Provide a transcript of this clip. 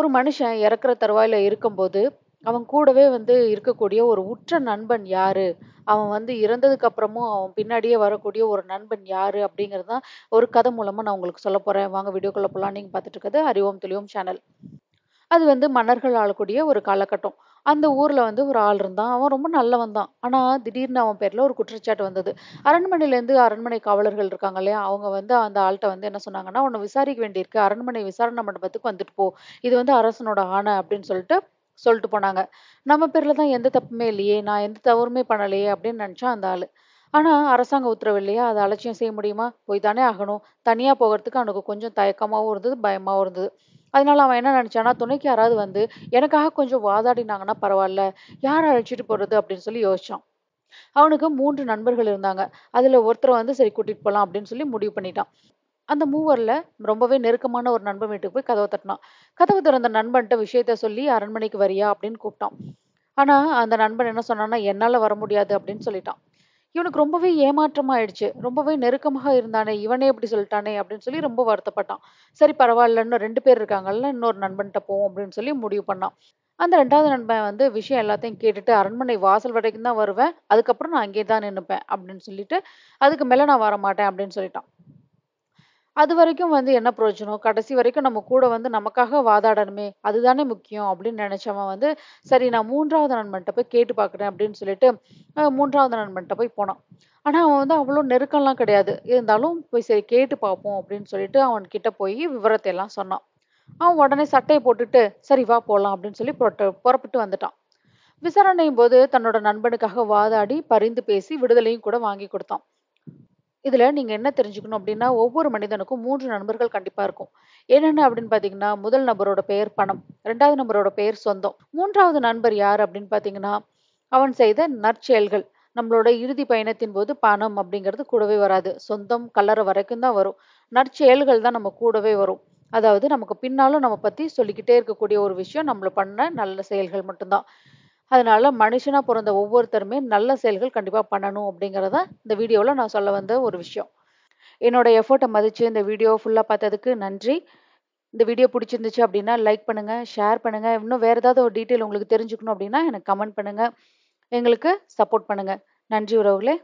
ஒரு மனுஷன் இறக்குற தருவாயில இருக்கும்போது அவன் கூடவே வந்து இருக்கக்கூடிய ஒரு உற்ற நண்பன் யாரு அவன் வந்து இறந்ததுக்கு அப்புறமும் அவன் பின்னாடியே வரக்கூடிய ஒரு நண்பன் யாரு அப்படிங்கிறது தான் ஒரு கதை மூலமா நான் உங்களுக்கு சொல்ல போறேன் வாங்க வீடியோக்குள்ள போலாம் நீங்க பார்த்துட்டு இருக்கிறது அறிவோம் தெளிவோம் சேனல் அது வந்து மன்னர்கள் ஆளக்கூடிய ஒரு காலகட்டம் அந்த ஊரில் வந்து ஒரு ஆள் இருந்தான். அவன் ரொம்ப நல்லவன் தான். ஆனால் திடீர்னு அவன் பேரில் ஒரு குற்றச்சாட்டு வந்தது. அரண்மனையிலேருந்து அரண்மனை காவலர்கள் இருக்காங்க இல்லையா? அவங்க வந்து அந்த ஆள்கிட்ட வந்து என்ன சொன்னாங்கன்னா, "உன்னை விசாரிக்க வேண்டியிருக்கு. அரண்மனை விசாரணை மண்டபத்துக்கு வந்துட்டு போ. இது வந்து அரசனோட ஆணை" அப்படின்னு சொல்லிட்டு சொல்லிட்டு போனாங்க. நம்ம பேரில் தான் எந்த தப்புமே இல்லையே, நான் எந்த தவறுமே பண்ணலையே அப்படின்னு நினச்சா அந்த ஆள் ஆனால் அரசாங்க உத்தரவு இல்லையா? அதை அலட்சியம் செய்ய முடியுமா? போய் தானே ஆகணும். தனியாக போகறதுக்கு அவனுக்கு கொஞ்சம் தயக்கமாகவும் இருந்தது, பயமாகவும் இருந்தது. அதனால அவன் என்ன நினச்சான்னா துணைக்கு யாராவது வந்து எனக்காக கொஞ்சம் வாதாடினாங்கன்னா பரவாயில்ல யாரை அழைச்சிட்டு போகிறது அப்படின்னு சொல்லி யோசிச்சான் அவனுக்கு மூன்று நண்பர்கள் இருந்தாங்க அதில் ஒருத்தரை வந்து சரி கூட்டிகிட்டு போகலாம் அப்படின்னு சொல்லி முடிவு பண்ணிட்டான் அந்த மூவரில் ரொம்பவே நெருக்கமான ஒரு நண்பன் வீட்டுக்கு போய் கதவை தட்டினான் கதவு திறந்த நண்பன்ட்ட விஷயத்த சொல்லி அரண்மனைக்கு வரியா அப்படின்னு கூப்பிட்டான் ஆனால் அந்த நண்பன் என்ன சொன்னான்னா என்னால் வர முடியாது அப்படின்னு சொல்லிட்டான் இவனுக்கு ரொம்பவே ஆயிடுச்சு ரொம்பவே நெருக்கமாக இருந்தானே இவனே இப்படி சொல்லிட்டானே அப்படின்னு சொல்லி ரொம்ப வருத்தப்பட்டான் சரி பரவாயில்லன்னு ரெண்டு பேர் இருக்காங்கல்ல இன்னொரு நண்பன்கிட்ட போவோம் அப்படின்னு சொல்லி முடிவு பண்ணான் அந்த ரெண்டாவது நண்பன் வந்து விஷயம் எல்லாத்தையும் கேட்டுட்டு அரண்மனை வாசல் வரைக்கும் தான் வருவேன் அதுக்கப்புறம் நான் அங்கேயே தான் நின்றுப்பேன் அப்படின்னு சொல்லிட்டு அதுக்கு மேலே நான் வர மாட்டேன் அப்படின்னு சொல்லிட்டான் அது வரைக்கும் வந்து என்ன பிரயோஜனம்? கடைசி வரைக்கும் நம்ம கூட வந்து நமக்காக வாதாடணுமே! அதுதானே முக்கியம் அப்படின்னு நினைச்சவன் வந்து, சரி நான் மூன்றாவது நண்பன்ட்ட போய் கேட்டு பார்க்குறேன் அப்படின்னு சொல்லிட்டு, மூன்றாவது நண்பன்கிட்ட நண்பன்ட்ட போய் போனான். ஆனா, அவன் வந்து அவ்வளோ நெருக்கம்லாம் கிடையாது. இருந்தாலும் போய் சரி கேட்டு பார்ப்போம் அப்படின்னு சொல்லிட்டு அவன்கிட்ட போய் விவரத்தை எல்லாம் சொன்னான். அவன் உடனே சட்டையை போட்டுட்டு, சரி வா போலாம் அப்படின்னு சொல்லி புறட்டு புறப்பட்டு வந்துட்டான். போது தன்னோட நண்பனுக்காக வாதாடி, பரிந்து பேசி விடுதலையும் கூட வாங்கி கொடுத்தான். இதில் நீங்கள் என்ன தெரிஞ்சுக்கணும் அப்படின்னா ஒவ்வொரு மனிதனுக்கும் மூன்று நண்பர்கள் கண்டிப்பாக இருக்கும் என்னென்ன அப்படின்னு பார்த்தீங்கன்னா முதல் நபரோட பெயர் பணம் ரெண்டாவது நபரோட பெயர் சொந்தம் மூன்றாவது நண்பர் யார் அப்படின்னு பார்த்தீங்கன்னா அவன் செய்த நற்செயல்கள் நம்மளோட இறுதி பயணத்தின் போது பணம் அப்படிங்கிறது கூடவே வராது சொந்தம் கல்லறை வரைக்கும் தான் வரும் நற்செயல்கள் தான் நம்ம கூடவே வரும் அதாவது நமக்கு பின்னாலும் நம்ம பற்றி சொல்லிக்கிட்டே இருக்கக்கூடிய ஒரு விஷயம் நம்மள பண்ண நல்ல செயல்கள் மட்டும்தான் அதனால் மனுஷனாக பிறந்த ஒவ்வொருத்தருமே நல்ல செயல்கள் கண்டிப்பாக பண்ணணும் அப்படிங்கிறத இந்த வீடியோவில் நான் சொல்ல வந்த ஒரு விஷயம் என்னோடய எஃபர்ட்டை மதித்து இந்த வீடியோ ஃபுல்லாக பார்த்ததுக்கு நன்றி இந்த வீடியோ பிடிச்சிருந்துச்சு அப்படின்னா லைக் பண்ணுங்கள் ஷேர் பண்ணுங்கள் இன்னும் வேறு ஏதாவது ஒரு டீட்டெயில் உங்களுக்கு தெரிஞ்சுக்கணும் அப்படின்னா எனக்கு கமெண்ட் பண்ணுங்கள் எங்களுக்கு சப்போர்ட் பண்ணுங்கள் நன்றி உறவுகளே